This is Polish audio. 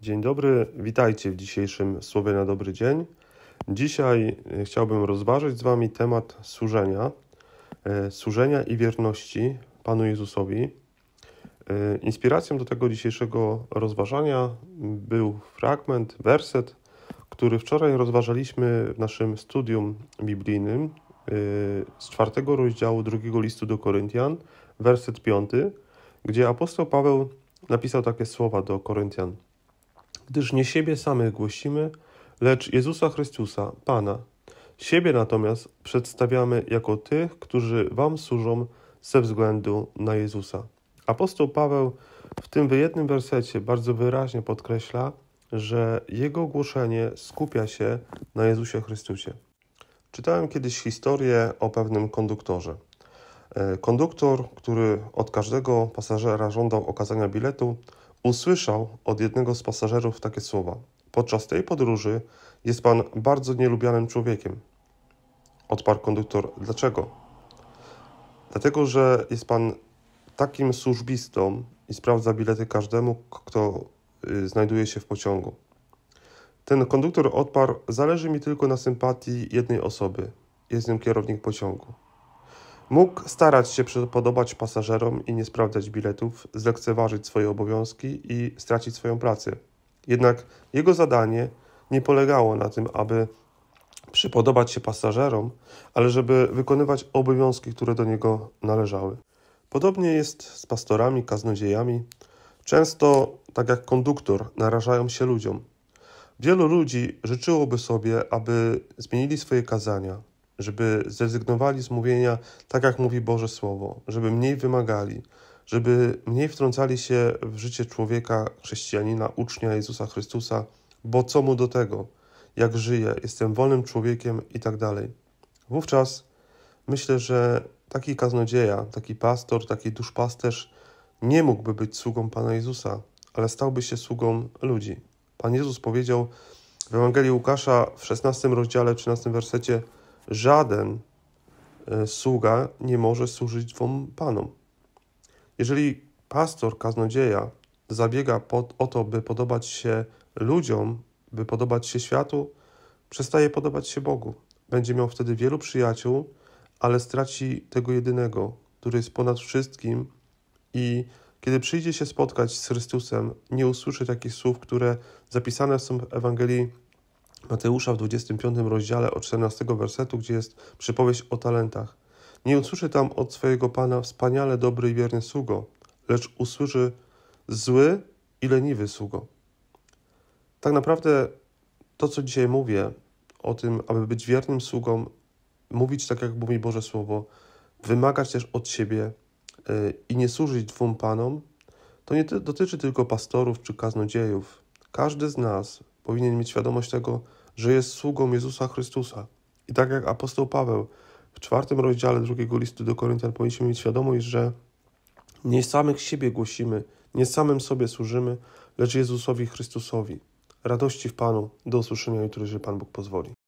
Dzień dobry, witajcie w dzisiejszym Słowie na Dobry Dzień. Dzisiaj e, chciałbym rozważyć z Wami temat służenia, e, służenia i wierności Panu Jezusowi. E, inspiracją do tego dzisiejszego rozważania był fragment, werset, który wczoraj rozważaliśmy w naszym studium biblijnym z czwartego rozdziału drugiego listu do Koryntian, werset piąty, gdzie apostoł Paweł napisał takie słowa do Koryntian – gdyż nie siebie samych głosimy, lecz Jezusa Chrystusa, Pana. Siebie natomiast przedstawiamy jako tych, którzy Wam służą ze względu na Jezusa. Apostoł Paweł w tym jednym wersecie bardzo wyraźnie podkreśla, że jego głoszenie skupia się na Jezusie Chrystusie. Czytałem kiedyś historię o pewnym konduktorze. E, konduktor, który od każdego pasażera żądał okazania biletu, Usłyszał od jednego z pasażerów takie słowa: Podczas tej podróży jest pan bardzo nielubianym człowiekiem. Odparł konduktor: Dlaczego? Dlatego, że jest pan takim służbistą i sprawdza bilety każdemu, kto y, znajduje się w pociągu. Ten konduktor odparł: Zależy mi tylko na sympatii jednej osoby. Jest nią kierownik pociągu. Mógł starać się przypodobać pasażerom i nie sprawdzać biletów, zlekceważyć swoje obowiązki i stracić swoją pracę. Jednak jego zadanie nie polegało na tym, aby przypodobać się pasażerom, ale żeby wykonywać obowiązki, które do niego należały. Podobnie jest z pastorami, kaznodziejami. Często, tak jak konduktor, narażają się ludziom. Wielu ludzi życzyłoby sobie, aby zmienili swoje kazania, żeby zrezygnowali z mówienia tak, jak mówi Boże Słowo, żeby mniej wymagali, żeby mniej wtrącali się w życie człowieka, chrześcijanina, ucznia Jezusa Chrystusa, bo co mu do tego, jak żyje, jestem wolnym człowiekiem i tak dalej. Wówczas myślę, że taki kaznodzieja, taki pastor, taki duszpasterz nie mógłby być sługą Pana Jezusa, ale stałby się sługą ludzi. Pan Jezus powiedział w Ewangelii Łukasza w 16 rozdziale, 13 wersecie – żaden e, sługa nie może służyć dwom panom. Jeżeli pastor, kaznodzieja zabiega pod, o to, by podobać się ludziom, by podobać się światu, przestaje podobać się Bogu. Będzie miał wtedy wielu przyjaciół, ale straci tego jedynego, który jest ponad wszystkim i kiedy przyjdzie się spotkać z Chrystusem, nie usłyszy takich słów, które zapisane są w Ewangelii Mateusza w 25 rozdziale od 14 wersetu, gdzie jest przypowieść o talentach. Nie usłyszy tam od swojego Pana wspaniale dobry i wierny sługo, lecz usłyszy zły i leniwy sługo. Tak naprawdę to, co dzisiaj mówię o tym, aby być wiernym sługą, mówić tak, jak mówi Boże Słowo, wymagać też od siebie y, i nie służyć dwóm Panom, to nie dotyczy tylko pastorów czy kaznodziejów. Każdy z nas powinien mieć świadomość tego, że jest sługą Jezusa Chrystusa. I tak jak apostoł Paweł w czwartym rozdziale drugiego listu do Koryntian powinniśmy mieć świadomość, że nie samych siebie głosimy, nie samym sobie służymy, lecz Jezusowi Chrystusowi. Radości w Panu, do usłyszenia jutro, jeżeli Pan Bóg pozwoli.